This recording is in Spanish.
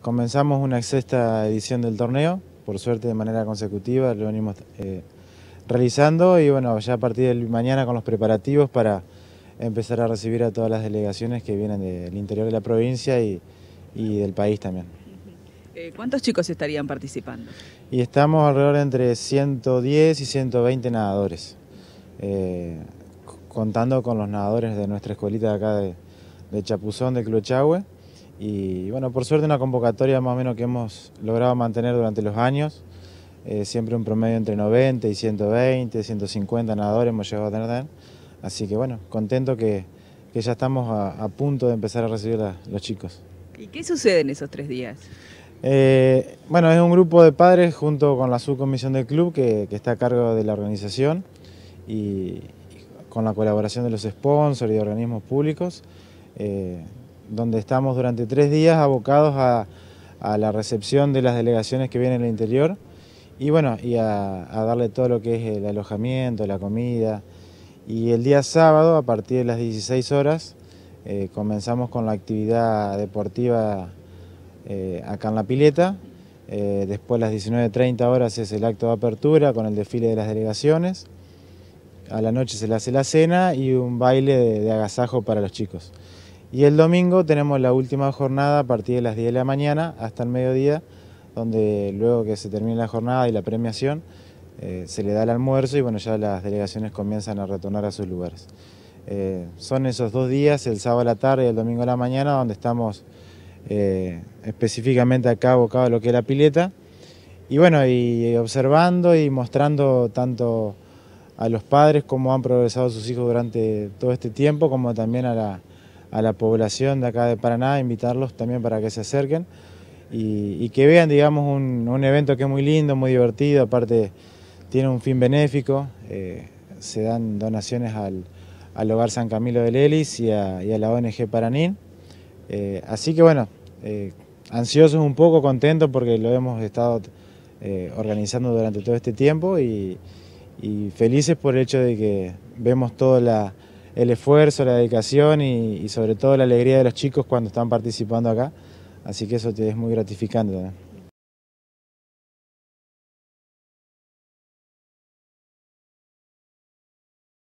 comenzamos una sexta edición del torneo, por suerte de manera consecutiva, lo venimos eh, realizando y bueno, ya a partir de mañana con los preparativos para empezar a recibir a todas las delegaciones que vienen del interior de la provincia y, del país también. Eh, ¿Cuántos chicos estarían participando? Y estamos alrededor de entre 110 y 120 nadadores, eh, contando con los nadadores de nuestra escuelita de acá de, Chapuzón, de Clochagüe. Y bueno, por suerte una convocatoria más o menos que hemos logrado mantener durante los años. Eh, siempre un promedio entre 90 y 120, 150 nadadores hemos llegado a tener. Así que bueno, contento que, que ya estamos a, punto de empezar a recibir a los chicos. ¿Y qué sucede en esos tres días? Eh, bueno, es un grupo de padres junto con la subcomisión del club que, está a cargo de la organización y, con la colaboración de los sponsors y de organismos públicos. Eh, donde estamos durante tres días abocados a, la recepción de las delegaciones que vienen al interior y bueno, y a, darle todo lo que es el alojamiento, la comida. Y el día sábado, a partir de las 16 horas, eh, comenzamos con la actividad deportiva eh, acá en la pileta. Eh, después a las 19.30 horas es el acto de apertura con el desfile de las delegaciones. A la noche se le hace la cena y un baile de agasajo para los chicos. Y el domingo tenemos la última jornada a partir de las 10 de la mañana hasta el mediodía, donde luego que se termine la jornada y la premiación, eh, se le da el almuerzo y bueno, ya las delegaciones comienzan a retornar a sus lugares. Eh, son esos dos días, el sábado a la tarde y el domingo a la mañana, donde estamos eh, específicamente acá abocado a lo que es la pileta. Y bueno, y observando y mostrando tanto a los padres cómo han progresado sus hijos durante todo este tiempo, como también a la, a la población de acá de Paraná, invitarlos también para que se acerquen y, que vean, digamos, un, evento que es muy lindo, muy divertido, aparte tiene un fin benéfico, eh, se dan donaciones al, Hogar San Camilo del Elis y a, la ONG Paranín. Eh, así que bueno, eh, ansiosos un poco, contentos porque lo hemos estado organizando durante todo este tiempo y, y felices por el hecho de que vemos toda la el esfuerzo, la dedicación y, sobre todo la alegría de los chicos cuando están participando acá. Así que eso te es muy gratificante